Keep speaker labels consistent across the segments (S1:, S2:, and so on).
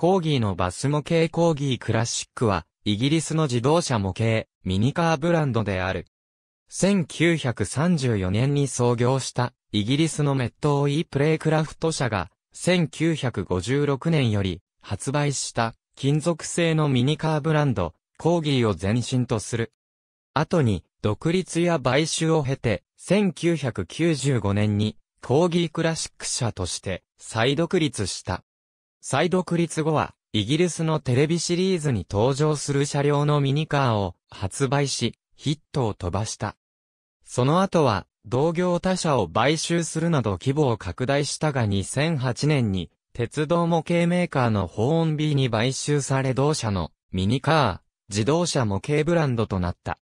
S1: コーギーのバス模型コーギークラシックは、イギリスの自動車模型、ミニカーブランドである。1934年に創業したイギリスのメットオイプレイクラフト社が1956年より発売した金属製のミニカーブランドコーギーを前身とする。後に独立や買収を経て1995年にコーギークラシック社として再独立した。再独立後は、イギリスのテレビシリーズに登場する車両のミニカーを発売し、ヒットを飛ばした。その後は、同業他社を買収するなど規模を拡大したが2008年に、鉄道模型メーカーのホーンビーに買収され同社のミニカー、自動車模型ブランドとなった。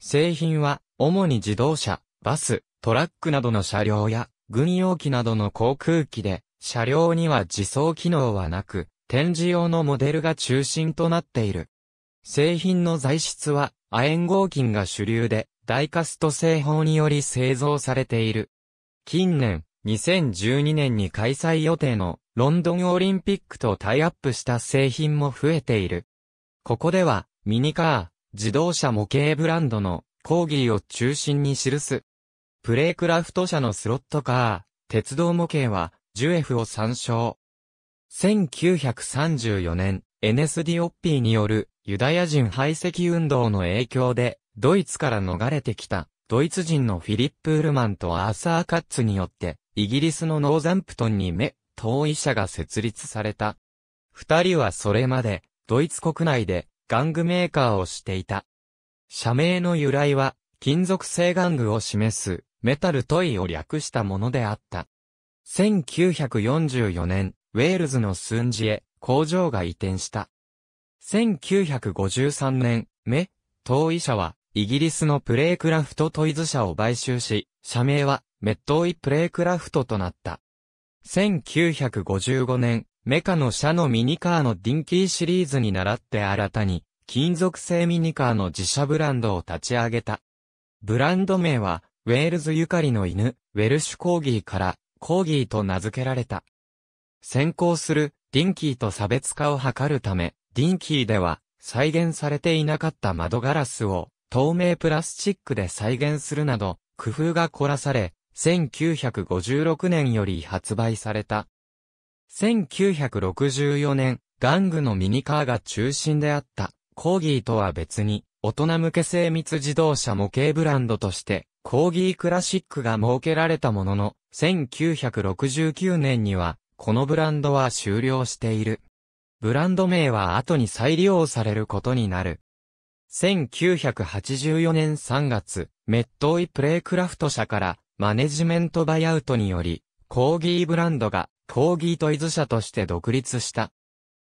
S1: 製品は、主に自動車、バス、トラックなどの車両や、軍用機などの航空機で、車両には自走機能はなく、展示用のモデルが中心となっている。製品の材質は、亜鉛合金が主流で、ダイカスト製法により製造されている。近年、2012年に開催予定のロンドンオリンピックとタイアップした製品も増えている。ここでは、ミニカー、自動車模型ブランドのコーギーを中心に記す。プレイクラフト社のスロットカー、鉄道模型はジュエフを参照。1934年、NSD オッピーによるユダヤ人排斥運動の影響で、ドイツから逃れてきた、ドイツ人のフィリップ・ウルマンとアーサー・カッツによって、イギリスのノーザンプトンに目、遠い者が設立された。二人はそれまで、ドイツ国内で、玩具メーカーをしていた。社名の由来は、金属製玩具を示す、メタルトイを略したものであった。1944年、ウェールズのスンジへ工場が移転した。1953年、メ、当医者は、イギリスのプレイクラフトトイズ社を買収し、社名は、メットイプレイクラフトとなった。1955年、メカの社のミニカーのディンキーシリーズに倣って新たに、金属製ミニカーの自社ブランドを立ち上げた。ブランド名は、ウェールズゆかりの犬、ウェルシュコーギーから、コーギーと名付けられた。先行するディンキーと差別化を図るため、ディンキーでは再現されていなかった窓ガラスを透明プラスチックで再現するなど、工夫が凝らされ、1956年より発売された。1964年、玩具のミニカーが中心であった、コーギーとは別に、大人向け精密自動車模型ブランドとして、コーギークラシックが設けられたものの、1969年には、このブランドは終了している。ブランド名は後に再利用されることになる。1984年3月、メットイプレイクラフト社からマネジメントバイアウトにより、コーギーブランドがコーギートイズ社として独立した。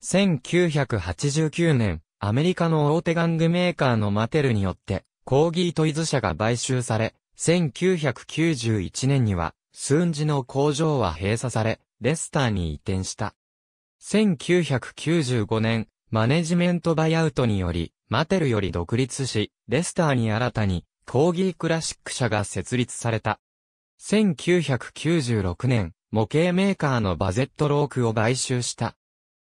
S1: 1989年、アメリカの大手玩具メーカーのマテルによってコーギートイズ社が買収され、1991年には、スーンジの工場は閉鎖され、レスターに移転した。1995年、マネジメントバイアウトにより、マテルより独立し、レスターに新たに、コーギークラシック社が設立された。1996年、模型メーカーのバゼットロークを買収した。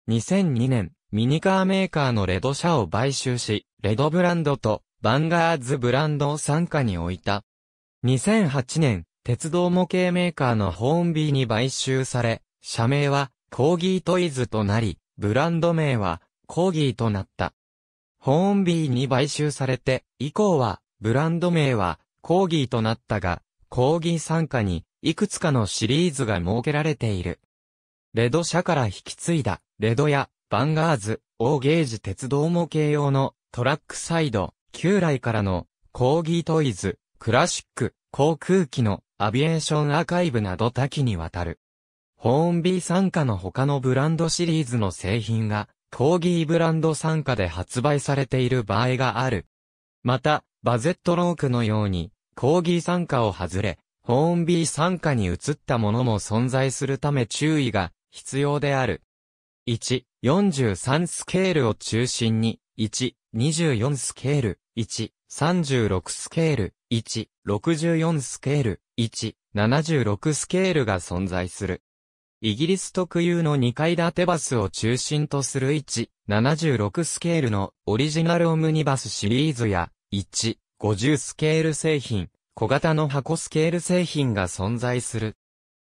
S1: 2002年、ミニカーメーカーのレド社を買収し、レドブランドとバンガーズブランドを傘下に置いた。2008年、鉄道模型メーカーのホーンビーに買収され、社名はコーギートイズとなり、ブランド名はコーギーとなった。ホーンビーに買収されて、以降はブランド名はコーギーとなったが、コーギー傘下にいくつかのシリーズが設けられている。レド社から引き継いだ、レドや、バンガーズ、オーゲージ鉄道模型用のトラックサイド、旧来からの、コーギートイズ、クラシック、航空機のアビエーションアーカイブなど多岐にわたる。ホーンビー傘下の他のブランドシリーズの製品が、コーギーブランド傘下で発売されている場合がある。また、バゼットロークのように、コーギー傘下を外れ、ホーンビー傘下に移ったものも存在するため注意が必要である。1、43スケールを中心に、1、24スケール、1、36スケール、1、64スケール、1、76スケールが存在する。イギリス特有の2階建てバスを中心とする1、76スケールのオリジナルオムニバスシリーズや、1、50スケール製品、小型の箱スケール製品が存在する。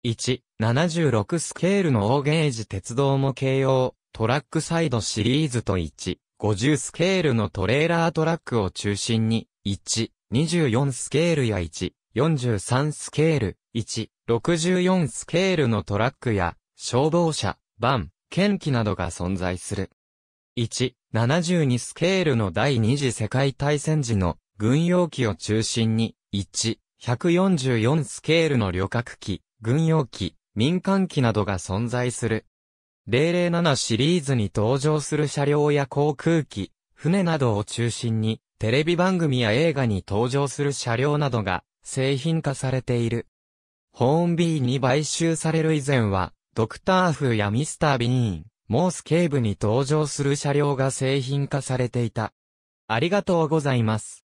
S1: 1、76スケールのオーゲージ鉄道も形容、トラックサイドシリーズと1、50スケールのトレーラートラックを中心に、1、24スケールや1、43スケール、1、64スケールのトラックや、消防車、バン、剣機などが存在する。1、72スケールの第二次世界大戦時の軍用機を中心に、1、144スケールの旅客機、軍用機、民間機などが存在する。007シリーズに登場する車両や航空機、船などを中心に、テレビ番組や映画に登場する車両などが製品化されている。ホーンビーに買収される以前は、ドクターーやミスター・ビーン、モース警部に登場する車両が製品化されていた。ありがとうございます。